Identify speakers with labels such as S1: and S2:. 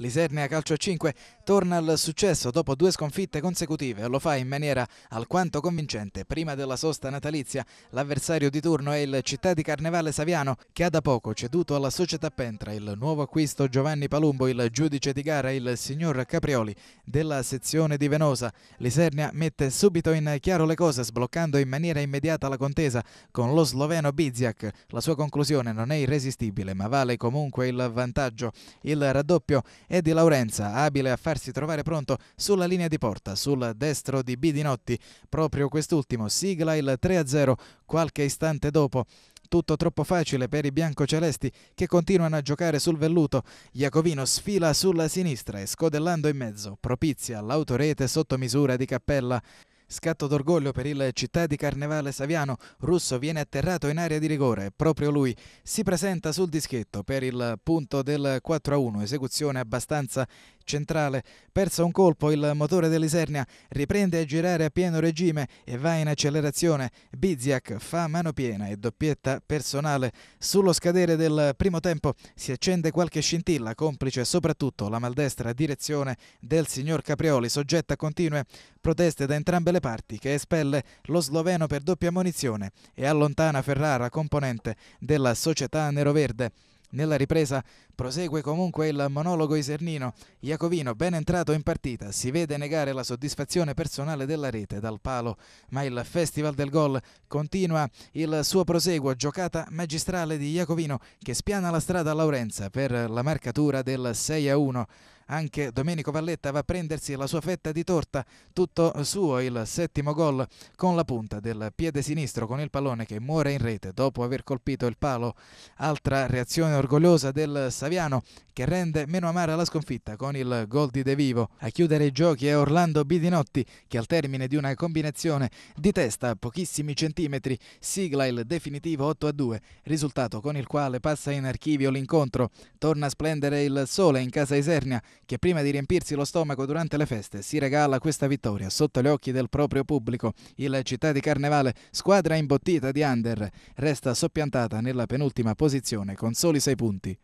S1: L'Isernia calcio 5 torna al successo dopo due sconfitte consecutive e lo fa in maniera alquanto convincente. Prima della sosta natalizia l'avversario di turno è il Città di Carnevale Saviano che ha da poco ceduto alla società Pentra il nuovo acquisto Giovanni Palumbo, il giudice di gara il signor Caprioli della sezione di Venosa. L'Isernia mette subito in chiaro le cose sbloccando in maniera immediata la contesa con lo sloveno Biziak. La sua conclusione non è irresistibile ma vale comunque il vantaggio. Il raddoppio e Di Laurenza, abile a farsi trovare pronto sulla linea di porta, sul destro di Bidinotti. Proprio quest'ultimo sigla il 3-0 qualche istante dopo tutto troppo facile per i biancocelesti che continuano a giocare sul velluto. Iacovino sfila sulla sinistra e scodellando in mezzo propizia l'autorete sotto misura di cappella. Scatto d'orgoglio per il città di Carnevale Saviano. Russo viene atterrato in area di rigore. Proprio lui si presenta sul dischetto per il punto del 4-1. Esecuzione abbastanza centrale. Perso un colpo, il motore dell'Isernia riprende a girare a pieno regime e va in accelerazione. Biziak fa mano piena e doppietta personale. Sullo scadere del primo tempo si accende qualche scintilla, complice soprattutto la maldestra direzione del signor Caprioli, soggetta a continue proteste da entrambe le le parti che espelle lo sloveno per doppia munizione e allontana Ferrara, componente della società neroverde. Nella ripresa prosegue comunque il monologo isernino. Iacovino, ben entrato in partita, si vede negare la soddisfazione personale della rete dal palo, ma il Festival del Gol continua il suo proseguo, giocata magistrale di Iacovino che spiana la strada a Laurenza per la marcatura del 6 a 1 anche Domenico Valletta va a prendersi la sua fetta di torta, tutto suo il settimo gol con la punta del piede sinistro con il pallone che muore in rete dopo aver colpito il palo. Altra reazione orgogliosa del Saviano che rende meno amara la sconfitta con il gol di De Vivo. A chiudere i giochi è Orlando Bidinotti che al termine di una combinazione di testa a pochissimi centimetri sigla il definitivo 8 a 2, risultato con il quale passa in archivio l'incontro. Torna a splendere il sole in casa Isernia che prima di riempirsi lo stomaco durante le feste si regala questa vittoria sotto gli occhi del proprio pubblico. Il Città di Carnevale, squadra imbottita di under, resta soppiantata nella penultima posizione con soli sei punti.